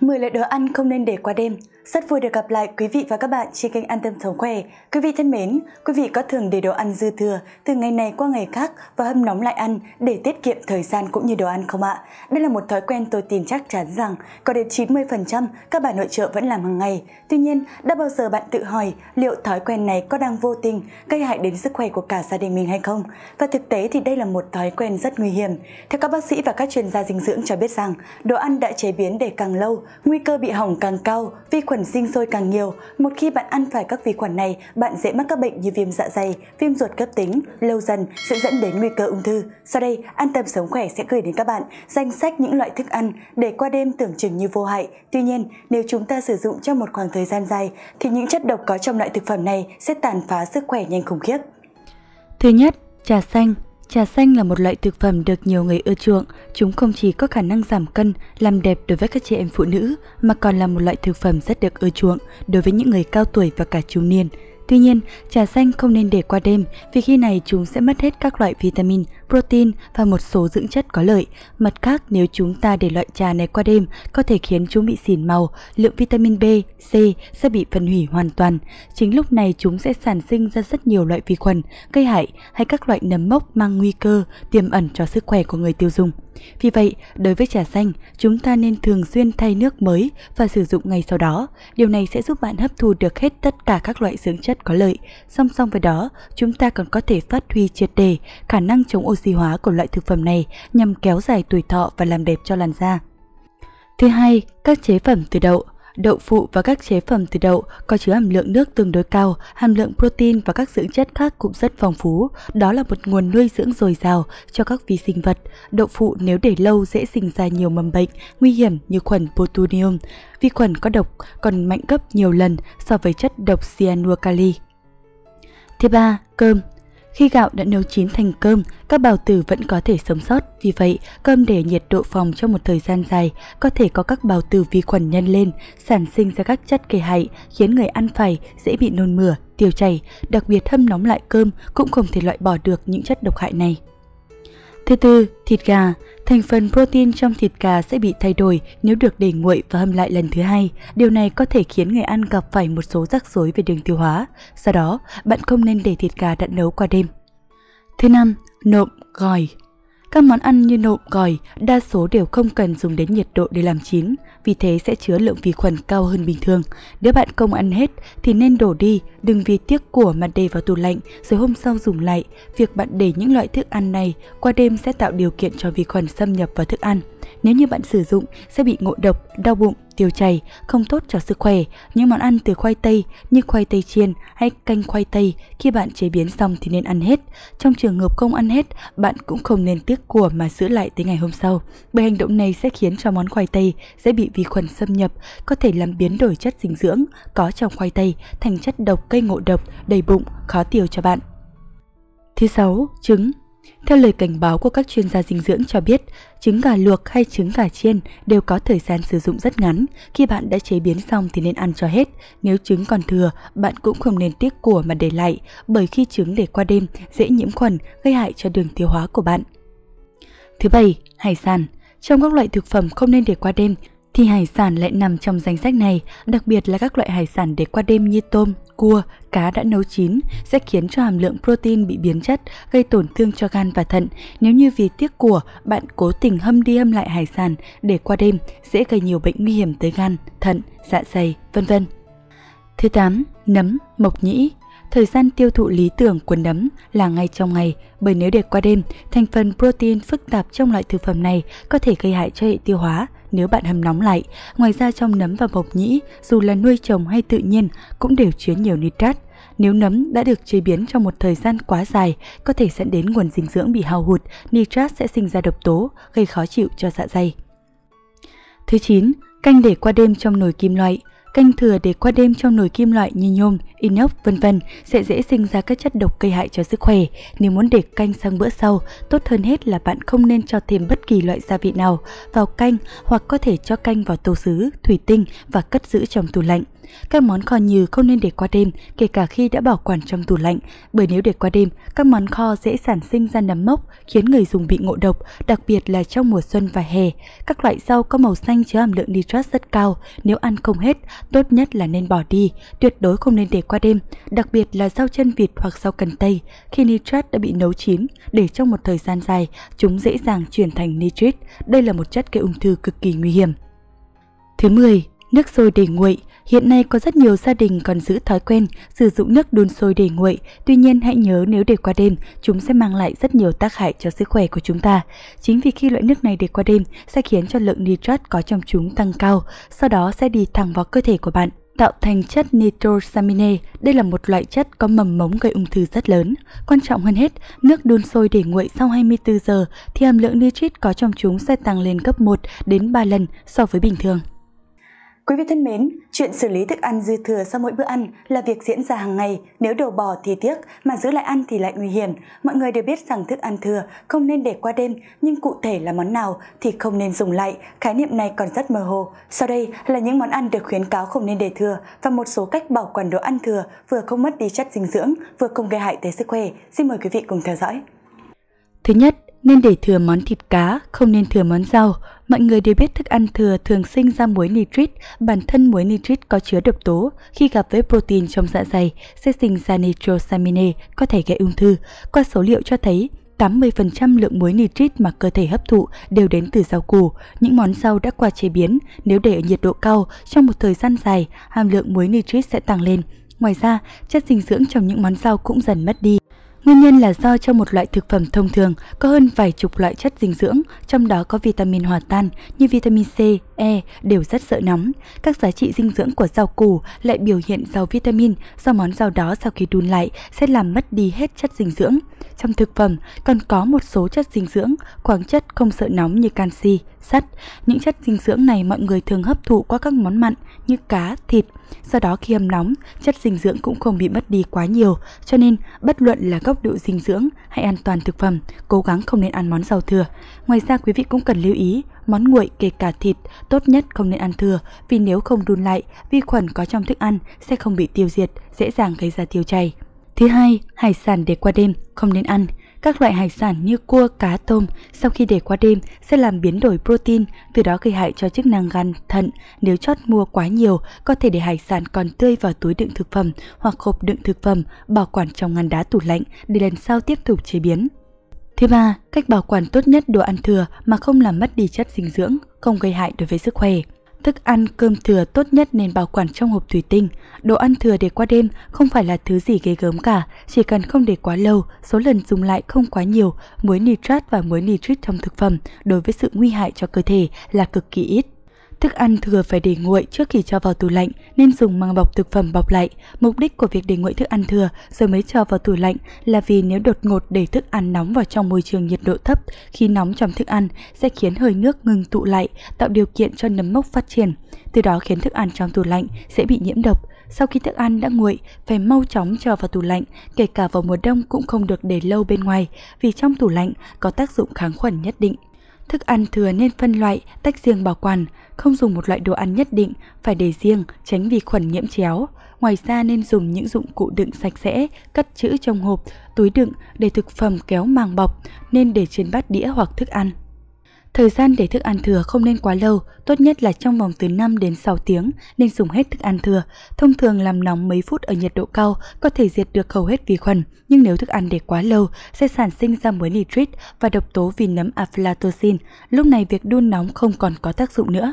10 loại đồ ăn không nên để qua đêm. Rất vui được gặp lại quý vị và các bạn trên kênh An Tâm Sống Khỏe. Quý vị thân mến, quý vị có thường để đồ ăn dư thừa từ ngày này qua ngày khác và hâm nóng lại ăn để tiết kiệm thời gian cũng như đồ ăn không ạ? Đây là một thói quen tôi tin chắc chắn rằng có đến 90% các bà nội trợ vẫn làm hàng ngày. Tuy nhiên, đã bao giờ bạn tự hỏi liệu thói quen này có đang vô tình gây hại đến sức khỏe của cả gia đình mình hay không? Và thực tế thì đây là một thói quen rất nguy hiểm. Theo các bác sĩ và các chuyên gia dinh dưỡng cho biết rằng, đồ ăn đã chế biến để càng lâu nguy cơ bị hỏng càng cao, vi khuẩn sinh sôi càng nhiều. Một khi bạn ăn phải các vi khuẩn này, bạn dễ mắc các bệnh như viêm dạ dày, viêm ruột cấp tính, lâu dần sẽ dẫn đến nguy cơ ung thư. Sau đây, An Tâm Sống Khỏe sẽ gửi đến các bạn danh sách những loại thức ăn để qua đêm tưởng chừng như vô hại. Tuy nhiên, nếu chúng ta sử dụng trong một khoảng thời gian dài, thì những chất độc có trong loại thực phẩm này sẽ tàn phá sức khỏe nhanh khủng khiếp. Thứ nhất, trà xanh Trà xanh là một loại thực phẩm được nhiều người ưa chuộng. Chúng không chỉ có khả năng giảm cân, làm đẹp đối với các chị em phụ nữ, mà còn là một loại thực phẩm rất được ưa chuộng đối với những người cao tuổi và cả trung niên. Tuy nhiên, trà xanh không nên để qua đêm vì khi này chúng sẽ mất hết các loại vitamin, protein và một số dưỡng chất có lợi. Mặt khác, nếu chúng ta để loại trà này qua đêm, có thể khiến chúng bị xỉn màu, lượng vitamin B, C sẽ bị phân hủy hoàn toàn. Chính lúc này chúng sẽ sản sinh ra rất nhiều loại vi khuẩn, gây hại hay các loại nấm mốc mang nguy cơ tiềm ẩn cho sức khỏe của người tiêu dùng. Vì vậy, đối với trà xanh, chúng ta nên thường xuyên thay nước mới và sử dụng ngay sau đó. Điều này sẽ giúp bạn hấp thu được hết tất cả các loại dưỡng chất có lợi. Song song với đó, chúng ta còn có thể phát huy triệt đề khả năng chống oxy oxy hóa của loại thực phẩm này nhằm kéo dài tuổi thọ và làm đẹp cho làn da. Thứ hai, các chế phẩm từ đậu đậu phụ và các chế phẩm từ đậu có chứa hàm lượng nước tương đối cao, hàm lượng protein và các dưỡng chất khác cũng rất phong phú. Đó là một nguồn nuôi dưỡng dồi dào cho các vi sinh vật. Đậu phụ nếu để lâu dễ sinh ra nhiều mầm bệnh nguy hiểm như khuẩn botulinum, Vi khuẩn có độc còn mạnh gấp nhiều lần so với chất độc kali. Thứ ba, cơm. Khi gạo đã nấu chín thành cơm, các bào tử vẫn có thể sống sót. Vì vậy, cơm để nhiệt độ phòng trong một thời gian dài có thể có các bào tử vi khuẩn nhân lên, sản sinh ra các chất gây hại, khiến người ăn phải dễ bị nôn mửa, tiêu chảy. Đặc biệt hâm nóng lại cơm cũng không thể loại bỏ được những chất độc hại này. Thứ tư, thịt gà. Thành phần protein trong thịt gà sẽ bị thay đổi nếu được để nguội và hâm lại lần thứ hai. Điều này có thể khiến người ăn gặp phải một số rắc rối về đường tiêu hóa. sau đó, bạn không nên để thịt gà đã nấu qua đêm. Thứ năm, nộm, gỏi. Các món ăn như nộm, gỏi đa số đều không cần dùng đến nhiệt độ để làm chín vì thế sẽ chứa lượng vi khuẩn cao hơn bình thường. Nếu bạn không ăn hết thì nên đổ đi, đừng vì tiếc của mà để vào tủ lạnh rồi hôm sau dùng lại. Việc bạn để những loại thức ăn này qua đêm sẽ tạo điều kiện cho vi khuẩn xâm nhập vào thức ăn. Nếu như bạn sử dụng sẽ bị ngộ độc, đau bụng, tiêu chảy, không tốt cho sức khỏe. Những món ăn từ khoai tây như khoai tây chiên hay canh khoai tây khi bạn chế biến xong thì nên ăn hết. Trong trường hợp không ăn hết, bạn cũng không nên tiếc của mà giữ lại tới ngày hôm sau. Bởi hành động này sẽ khiến cho món khoai tây sẽ bị vi khuẩn xâm nhập, có thể làm biến đổi chất dinh dưỡng có trong khoai tây thành chất độc gây ngộ độc, đầy bụng, khó tiêu cho bạn. Thứ sáu, trứng theo lời cảnh báo của các chuyên gia dinh dưỡng cho biết, trứng gà luộc hay trứng gà chiên đều có thời gian sử dụng rất ngắn. Khi bạn đã chế biến xong thì nên ăn cho hết. Nếu trứng còn thừa, bạn cũng không nên tiếc của mà để lại, bởi khi trứng để qua đêm dễ nhiễm khuẩn, gây hại cho đường tiêu hóa của bạn. Thứ bảy, hải sản. Trong các loại thực phẩm không nên để qua đêm thì hải sản lại nằm trong danh sách này, đặc biệt là các loại hải sản để qua đêm như tôm, cua, cá đã nấu chín sẽ khiến cho hàm lượng protein bị biến chất, gây tổn thương cho gan và thận. Nếu như vì tiếc của, bạn cố tình hâm đi hâm lại hải sản để qua đêm sẽ gây nhiều bệnh nguy hiểm tới gan, thận, dạ dày, vân vân. Thứ 8. Nấm, mộc nhĩ Thời gian tiêu thụ lý tưởng của nấm là ngay trong ngày, bởi nếu để qua đêm, thành phần protein phức tạp trong loại thực phẩm này có thể gây hại cho hệ tiêu hóa, nếu bạn hâm nóng lại. Ngoài ra trong nấm và mộc nhĩ, dù là nuôi trồng hay tự nhiên, cũng đều chứa nhiều nitrat. Nếu nấm đã được chế biến trong một thời gian quá dài, có thể dẫn đến nguồn dinh dưỡng bị hao hụt, nitrat sẽ sinh ra độc tố, gây khó chịu cho dạ dày. Thứ 9. Canh để qua đêm trong nồi kim loại. Canh thừa để qua đêm trong nồi kim loại như nhôm, inox, vân vân sẽ dễ sinh ra các chất độc gây hại cho sức khỏe. Nếu muốn để canh sang bữa sau, tốt hơn hết là bạn không nên cho thêm bất kỳ loại gia vị nào vào canh hoặc có thể cho canh vào tô sứ, thủy tinh và cất giữ trong tủ lạnh. Các món kho nhừ không nên để qua đêm, kể cả khi đã bảo quản trong tủ lạnh, bởi nếu để qua đêm, các món kho dễ sản sinh ra nấm mốc, khiến người dùng bị ngộ độc, đặc biệt là trong mùa xuân và hè. Các loại rau có màu xanh chứa hàm lượng nitrat rất cao, nếu ăn không hết, tốt nhất là nên bỏ đi, tuyệt đối không nên để qua đêm, đặc biệt là rau chân vịt hoặc rau cần tây. Khi nitrat đã bị nấu chín, để trong một thời gian dài, chúng dễ dàng chuyển thành nitrit. Đây là một chất gây ung thư cực kỳ nguy hiểm. Thứ 10. Nước sôi để nguội Hiện nay có rất nhiều gia đình còn giữ thói quen sử dụng nước đun sôi để nguội, tuy nhiên hãy nhớ nếu để qua đêm, chúng sẽ mang lại rất nhiều tác hại cho sức khỏe của chúng ta. Chính vì khi loại nước này để qua đêm sẽ khiến cho lượng nitrat có trong chúng tăng cao, sau đó sẽ đi thẳng vào cơ thể của bạn tạo thành chất nitrosamine. Đây là một loại chất có mầm mống gây ung thư rất lớn. Quan trọng hơn hết, nước đun sôi để nguội sau 24 giờ thì hàm lượng nitrit có trong chúng sẽ tăng lên gấp 1 đến 3 lần so với bình thường. Quý vị thân mến, chuyện xử lý thức ăn dư thừa sau mỗi bữa ăn là việc diễn ra hàng ngày. Nếu đổ bỏ thì tiếc, mà giữ lại ăn thì lại nguy hiểm. Mọi người đều biết rằng thức ăn thừa không nên để qua đêm, nhưng cụ thể là món nào thì không nên dùng lại. Khái niệm này còn rất mơ hồ. Sau đây là những món ăn được khuyến cáo không nên để thừa và một số cách bảo quản đồ ăn thừa vừa không mất đi chất dinh dưỡng, vừa không gây hại tới sức khỏe. Xin mời quý vị cùng theo dõi. Thứ nhất, nên để thừa món thịt cá, không nên thừa món rau, Mọi người đều biết thức ăn thừa thường sinh ra muối nitrit, bản thân muối nitrit có chứa độc tố, khi gặp với protein trong dạ dày sẽ sinh ra nitrosamine có thể gây ung thư. Qua số liệu cho thấy, 80% lượng muối nitrit mà cơ thể hấp thụ đều đến từ rau củ, những món rau đã qua chế biến. Nếu để ở nhiệt độ cao trong một thời gian dài, hàm lượng muối nitrit sẽ tăng lên. Ngoài ra, chất dinh dưỡng trong những món rau cũng dần mất đi. Nguyên nhân là do trong một loại thực phẩm thông thường có hơn vài chục loại chất dinh dưỡng, trong đó có vitamin hòa tan như vitamin C, E đều rất sợ nóng. Các giá trị dinh dưỡng của rau củ lại biểu hiện giàu vitamin do món rau đó sau khi đun lại sẽ làm mất đi hết chất dinh dưỡng. Trong thực phẩm còn có một số chất dinh dưỡng, khoáng chất không sợ nóng như canxi, sắt. Những chất dinh dưỡng này mọi người thường hấp thụ qua các món mặn, như cá, thịt. sau đó khi hầm nóng, chất dinh dưỡng cũng không bị mất đi quá nhiều, cho nên bất luận là gốc độ dinh dưỡng hay an toàn thực phẩm, cố gắng không nên ăn món giàu thừa. Ngoài ra quý vị cũng cần lưu ý, món nguội kể cả thịt tốt nhất không nên ăn thừa vì nếu không đun lại, vi khuẩn có trong thức ăn sẽ không bị tiêu diệt, dễ dàng gây ra tiêu chảy. Thứ hai, hải sản để qua đêm không nên ăn. Các loại hải sản như cua, cá, tôm sau khi để qua đêm sẽ làm biến đổi protein, từ đó gây hại cho chức năng gan, thận. Nếu chót mua quá nhiều, có thể để hải sản còn tươi vào túi đựng thực phẩm hoặc hộp đựng thực phẩm, bảo quản trong ngăn đá tủ lạnh để lần sau tiếp tục chế biến. Thứ ba, cách bảo quản tốt nhất đồ ăn thừa mà không làm mất đi chất dinh dưỡng, không gây hại đối với sức khỏe. Thức ăn, cơm thừa tốt nhất nên bảo quản trong hộp thủy tinh. Đồ ăn thừa để qua đêm không phải là thứ gì ghê gớm cả, chỉ cần không để quá lâu, số lần dùng lại không quá nhiều, muối nitrat và muối nitrit trong thực phẩm đối với sự nguy hại cho cơ thể là cực kỳ ít. Thức ăn thừa phải để nguội trước khi cho vào tủ lạnh nên dùng màng bọc thực phẩm bọc lại. Mục đích của việc để nguội thức ăn thừa rồi mới cho vào tủ lạnh là vì nếu đột ngột để thức ăn nóng vào trong môi trường nhiệt độ thấp, khi nóng trong thức ăn sẽ khiến hơi nước ngừng tụ lại, tạo điều kiện cho nấm mốc phát triển. Từ đó khiến thức ăn trong tủ lạnh sẽ bị nhiễm độc. Sau khi thức ăn đã nguội, phải mau chóng cho vào tủ lạnh, kể cả vào mùa đông cũng không được để lâu bên ngoài, vì trong tủ lạnh có tác dụng kháng khuẩn nhất định. Thức ăn thừa nên phân loại, tách riêng bảo quản, không dùng một loại đồ ăn nhất định, phải để riêng, tránh vi khuẩn nhiễm chéo. Ngoài ra nên dùng những dụng cụ đựng sạch sẽ, cất chữ trong hộp, túi đựng để thực phẩm kéo màng bọc, nên để trên bát đĩa hoặc thức ăn. Thời gian để thức ăn thừa không nên quá lâu, tốt nhất là trong vòng từ 5 đến 6 tiếng nên dùng hết thức ăn thừa. Thông thường làm nóng mấy phút ở nhiệt độ cao có thể diệt được hầu hết vi khuẩn, nhưng nếu thức ăn để quá lâu sẽ sản sinh ra muối nitrit và độc tố vì nấm aflatoxin. Lúc này việc đun nóng không còn có tác dụng nữa.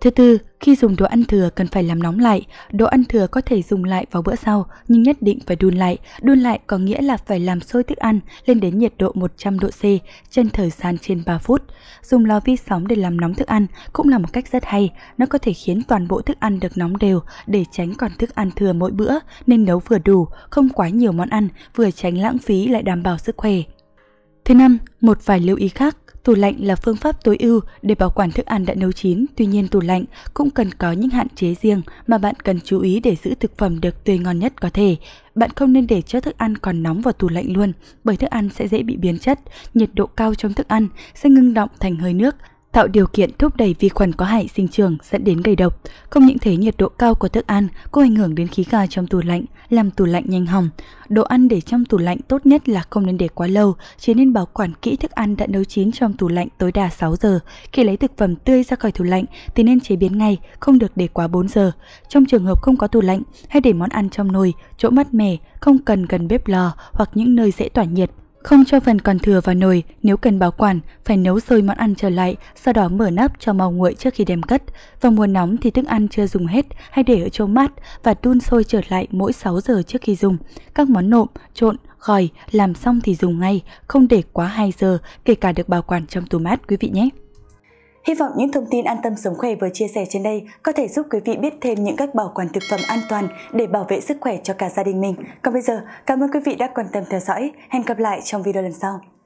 Thứ tư, khi dùng đồ ăn thừa cần phải làm nóng lại. Đồ ăn thừa có thể dùng lại vào bữa sau, nhưng nhất định phải đun lại. Đun lại có nghĩa là phải làm sôi thức ăn lên đến nhiệt độ 100 độ C trên thời gian trên 3 phút. Dùng lò vi sóng để làm nóng thức ăn cũng là một cách rất hay. Nó có thể khiến toàn bộ thức ăn được nóng đều để tránh còn thức ăn thừa mỗi bữa nên nấu vừa đủ, không quá nhiều món ăn, vừa tránh lãng phí lại đảm bảo sức khỏe. Thứ năm, một vài lưu ý khác Tủ lạnh là phương pháp tối ưu để bảo quản thức ăn đã nấu chín, tuy nhiên tủ lạnh cũng cần có những hạn chế riêng mà bạn cần chú ý để giữ thực phẩm được tươi ngon nhất có thể. Bạn không nên để cho thức ăn còn nóng vào tủ lạnh luôn, bởi thức ăn sẽ dễ bị biến chất, nhiệt độ cao trong thức ăn sẽ ngưng động thành hơi nước tạo điều kiện thúc đẩy vi khuẩn có hại sinh trưởng dẫn đến gây độc. Không những thế nhiệt độ cao của thức ăn cũng ảnh hưởng đến khí ga trong tủ lạnh, làm tủ lạnh nhanh hỏng. Đồ ăn để trong tủ lạnh tốt nhất là không nên để quá lâu, chỉ nên bảo quản kỹ thức ăn đã nấu chín trong tủ lạnh tối đa 6 giờ. Khi lấy thực phẩm tươi ra khỏi tủ lạnh thì nên chế biến ngay, không được để quá 4 giờ. Trong trường hợp không có tủ lạnh, hay để món ăn trong nồi, chỗ mát mẻ, không cần gần bếp lò hoặc những nơi dễ tỏa nhiệt không cho phần còn thừa vào nồi, nếu cần bảo quản, phải nấu sôi món ăn trở lại, sau đó mở nắp cho mau nguội trước khi đem cất. Vào mùa nóng thì thức ăn chưa dùng hết, hay để ở chỗ mát và đun sôi trở lại mỗi 6 giờ trước khi dùng. Các món nộm, trộn, gỏi, làm xong thì dùng ngay, không để quá 2 giờ, kể cả được bảo quản trong tủ mát quý vị nhé. Hy vọng những thông tin An tâm sống khỏe vừa chia sẻ trên đây có thể giúp quý vị biết thêm những cách bảo quản thực phẩm an toàn để bảo vệ sức khỏe cho cả gia đình mình. Còn bây giờ, cảm ơn quý vị đã quan tâm theo dõi. Hẹn gặp lại trong video lần sau.